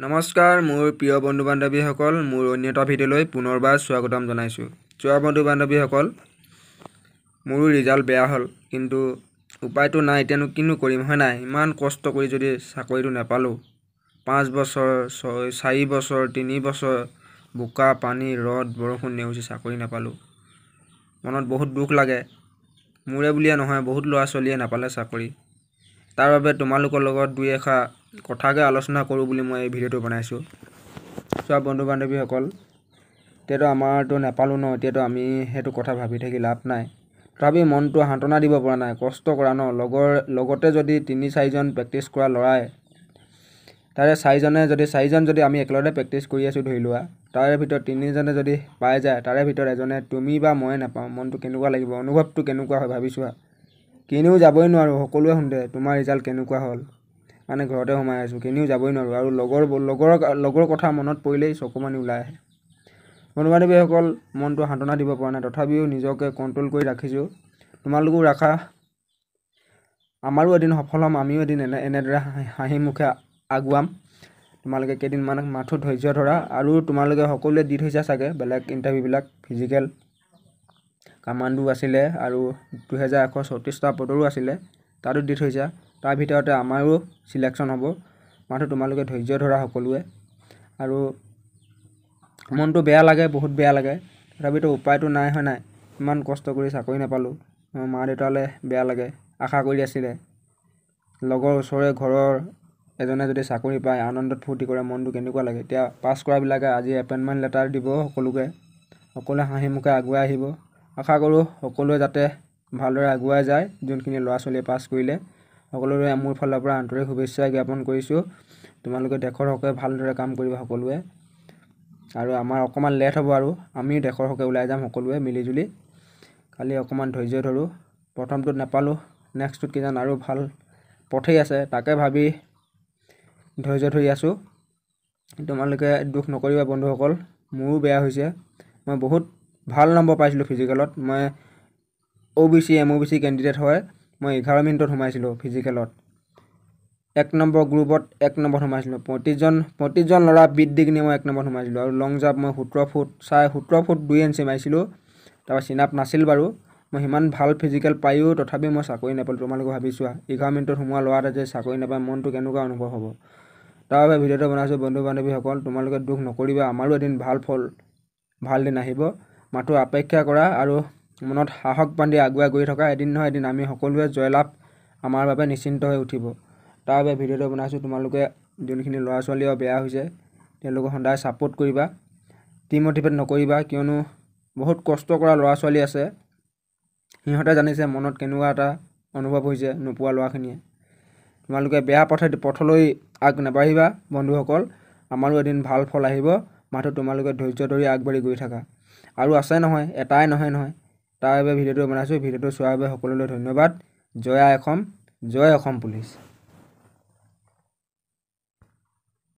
নমস্কাৰ মোৰ প্ৰিয় বন্ধু বান্ধৱীসকল মোৰ অন্য এটা ভিডিঅ'লৈ পুনৰবাৰ স্বাগতম জনাইছোঁ যোৱা বন্ধু বান্ধৱীসকল মোৰো ৰিজাল্ট বেয়া হ'ল কিন্তু উপায়টো নাই এতিয়ানো কিনো কৰিম হয় নাই ইমান কষ্ট কৰি যদি চাকৰিটো নেপালোঁ পাঁচ বছৰ ছয় চাৰি বছৰ তিনি বছৰ বোকা পানী ৰ'দ বৰষুণ নেওচি চাকৰি নেপালোঁ মনত বহুত দুখ লাগে মোৰে বুলিয়ে নহয় বহুত ল'ৰা ছোৱালীয়ে নাপালে চাকৰি তাৰ বাবে তোমালোকৰ লগত দুই এষাৰ কথাকে আলোচনা কৰোঁ বুলি মই এই ভিডিঅ'টো বনাইছোঁ চোৱা বন্ধু বান্ধৱীসকল এতিয়াতো আমাৰতো নেপালোঁ ন এতিয়াতো আমি সেইটো কথা ভাবি থাকি লাভ নাই তথাপি মনটো সান্তনা দিব পৰা নাই কষ্ট কৰা ন লগৰ লগতে যদি তিনি চাৰিজন প্ৰেক্টিছ কৰা ল'ৰাই তাৰে চাৰিজনে যদি চাৰিজন যদি আমি একেলগতে প্ৰেক্টিছ কৰি আছোঁ ধৰি লোৱা তাৰে ভিতৰত তিনিজনে যদি পাই যায় তাৰে ভিতৰত এজনে তুমি বা ময়ে নাপাওঁ মনটো কেনেকুৱা লাগিব অনুভৱটো কেনেকুৱা হয় ভাবিছোঁ কিনেও যাবই নোৱাৰোঁ সকলোৱে শুনে তোমাৰ ৰিজাল্ট কেনেকুৱা হ'ল মানে ঘৰতে সোমাই আছোঁ কেনিও যাবই নোৱাৰোঁ আৰু লগৰ লগৰ লগৰ কথা মনত পৰিলেই চকুমানি ওলাই আহে বন্ধুবান্ধৱীসকল মনটো সান্তনা দিব পৰা নাই তথাপিও নিজকে কণ্ট্ৰল কৰি ৰাখিছোঁ তোমালোকো ৰাখা আমাৰো এদিন সফল হ'ম আমিও এদিন এনে এনেদৰে হাঁহি মুখে আগুৱাম তোমালোকে কেইদিনমান মাথো ধৈৰ্য ধৰা আৰু তোমালোকে সকলোৱে দি থৈছা চাগে বেলেগ ইণ্টাৰভিউবিলাক ফিজিকেল কামাণ্ডো আছিলে আৰু দুহেজাৰ এশ ছয়ত্ৰিছটা পদৰো আছিলে তাতো দি থৈছা তাৰ ভিতৰতে আমাৰো চিলেকশ্যন হ'ব মাথো তোমালোকে ধৈৰ্য ধৰা সকলোৱে আৰু মনটো বেয়া লাগে বহুত বেয়া লাগে তথাপিতো উপায়টো নাই হয় নাই ইমান কষ্ট কৰি চাকৰি নাপালোঁ মা দেউতালৈ বেয়া লাগে আশা কৰি আছিলে লগৰ ওচৰে ঘৰৰ এজনে যদি চাকৰি পায় আনন্দত ফূৰ্তি কৰে মনটো কেনেকুৱা লাগে এতিয়া পাছ কৰাবিলাকে আজি এপইণ্টমেণ্ট লেটাৰ দিব সকলোকে সকলোৱে হাঁহি মুখে আগুৱাই আহিব আশা কৰোঁ সকলোৱে যাতে ভালদৰে আগুৱাই যায় যোনখিনি ল'ৰা ছোৱালীয়ে পাছ কৰিলে সকলোৰে মোৰ ফালৰ পৰা আন্তৰিক শুভেচ্ছা জ্ঞাপন কৰিছোঁ তোমালোকে দেশৰ হকে ভালদৰে কাম কৰিবা সকলোৱে আৰু আমাৰ অকণমান লেট হ'ব আৰু আমিও দেশৰ হকে ওলাই যাম সকলোৱে মিলিজুলি কালি অকণমান ধৈৰ্য ধৰোঁ প্ৰথমটোত নাপালোঁ নেক্সটোত কিজান আৰু ভাল পথেই আছে তাকে ভাবি ধৈৰ্য ধৰি আছোঁ তোমালোকে দুখ নকৰিবা বন্ধুসকল মোৰো বেয়া হৈছে মই বহুত ভাল নম্বৰ পাইছিলোঁ ফিজিকেলত মই O' B C M O' B C candidate হয় মই এঘাৰ মিনিটত সোমাইছিলোঁ ফিজিকেলত এক নম্বৰ গ্ৰুপত এক নম্বৰত সোমাইছিলোঁ প্ৰতিজন প্ৰতিজন ল'ৰা বিদ দি কিনে মই এক নম্বৰত সোমাইছিলোঁ আৰু লং জাম্প মই সোতৰ ফুট চাৰে সোতৰ ফুট দুই ইঞ্চি মাৰিছিলোঁ তাৰপৰা চিনাপ নাছিল বাৰু মই সিমান ভাল ফিজিকেল পায়ো তথাপি মই চাকৰি নাপালোঁ তোমালোকে ভাবিছোঁ এঘাৰ মিনিটত সোমোৱা ল'ৰা এটা যে চাকৰি নাপায় মনটো কেনেকুৱা অনুভৱ হ'ব তাৰ বাবে ভিডিঅ'টো বনাইছোঁ বন্ধু বান্ধৱীসকল তোমালোকে দুখ নকৰিবা আমাৰো এদিন ভাল ফল ভাল দিন আহিব মাথো অপেক্ষা কৰা আৰু মনত সাহস বান্ধি আগুৱাই গৈ থকা এদিন নহয় এদিন আমি সকলোৱে জয়লাভ আমাৰ বাবে নিশ্চিন্ত হৈ উঠিব তাৰ বাবে ভিডিঅ'টো বনাইছোঁ তোমালোকে যোনখিনি ল'ৰা ছোৱালী আৰু বেয়া হৈছে তেওঁলোকক সদায় ছাপোৰ্ট কৰিবা টিম মটিভেট নকৰিবা কিয়নো বহুত কষ্ট কৰা ল'ৰা ছোৱালী আছে সিহঁতে জানিছে মনত কেনেকুৱা এটা অনুভৱ হৈছে নোপোৱা ল'ৰাখিনিয়ে তোমালোকে বেয়া পথে পথলৈ আগ নাবাঢ়িবা বন্ধুসকল আমাৰো এদিন ভাল ফল আহিব মাথো তোমালোকে ধৈৰ্য ধৰি আগবাঢ়ি গৈ থাকা আৰু আছে নহয় এটাই নহয় নহয় তাৰ বাবে ভিডিঅ'টো বনাইছোঁ ভিডিঅ'টো চোৱাৰ বাবে সকলোলৈ ধন্যবাদ জয় অসম জয় অসম পুলিচ